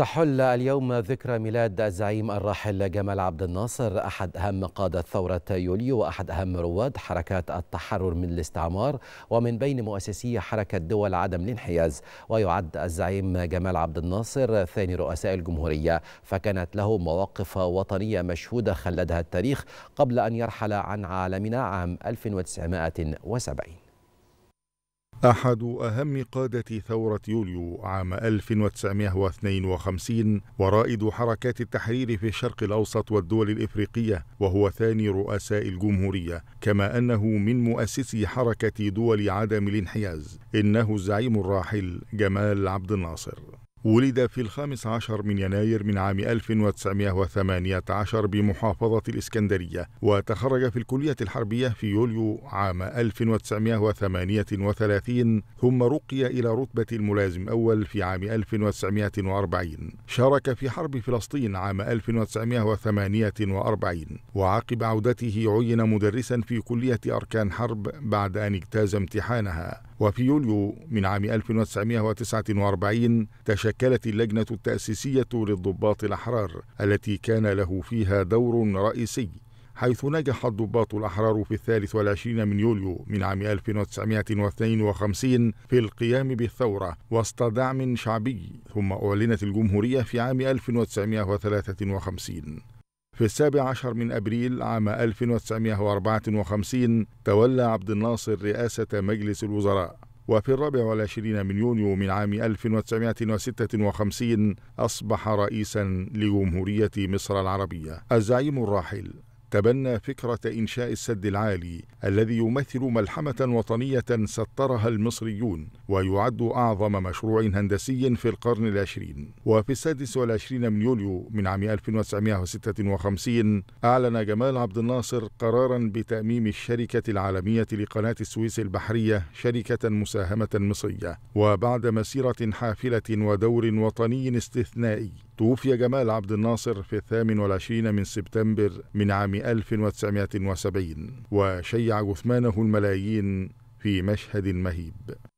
تحل اليوم ذكرى ميلاد الزعيم الراحل جمال عبد الناصر أحد أهم قادة ثورة يوليو وأحد أهم رواد حركات التحرر من الاستعمار ومن بين مؤسسي حركة دول عدم الانحياز ويعد الزعيم جمال عبد الناصر ثاني رؤساء الجمهورية فكانت له مواقف وطنية مشهودة خلدها التاريخ قبل أن يرحل عن عالمنا عام 1970 أحد أهم قادة ثورة يوليو عام 1952 ورائد حركات التحرير في الشرق الأوسط والدول الإفريقية وهو ثاني رؤساء الجمهورية كما أنه من مؤسسي حركة دول عدم الانحياز إنه الزعيم الراحل جمال عبد الناصر ولد في الخامس عشر من يناير من عام 1918 بمحافظة الإسكندرية وتخرج في الكلية الحربية في يوليو عام 1938 ثم رقي إلى رتبة الملازم أول في عام 1940 شارك في حرب فلسطين عام 1948 وعقب عودته عين مدرسا في كلية أركان حرب بعد أن اجتاز امتحانها وفي يوليو من عام 1949 تشكلت اللجنة التأسيسية للضباط الأحرار التي كان له فيها دور رئيسي حيث نجح الضباط الأحرار في الثالث والعشرين من يوليو من عام 1952 في القيام بالثورة وسط دعم شعبي ثم أعلنت الجمهورية في عام 1953 في السابع عشر من أبريل عام 1954 تولى عبد الناصر رئاسة مجلس الوزراء وفي الرابع والعشرين من يونيو من عام 1956 أصبح رئيسا لجمهورية مصر العربية الزعيم الراحل تبنى فكرة إنشاء السد العالي الذي يمثل ملحمة وطنية سطرها المصريون ويعد أعظم مشروع هندسي في القرن العشرين وفي السادس والعشرين من يوليو من عام 1956 أعلن جمال عبد الناصر قرارا بتأميم الشركة العالمية لقناة السويس البحرية شركة مساهمة مصرية وبعد مسيرة حافلة ودور وطني استثنائي توفي جمال عبد الناصر في الثامن والعشرين من سبتمبر من عام 1970 وشيع جثمانه الملايين في مشهد مهيب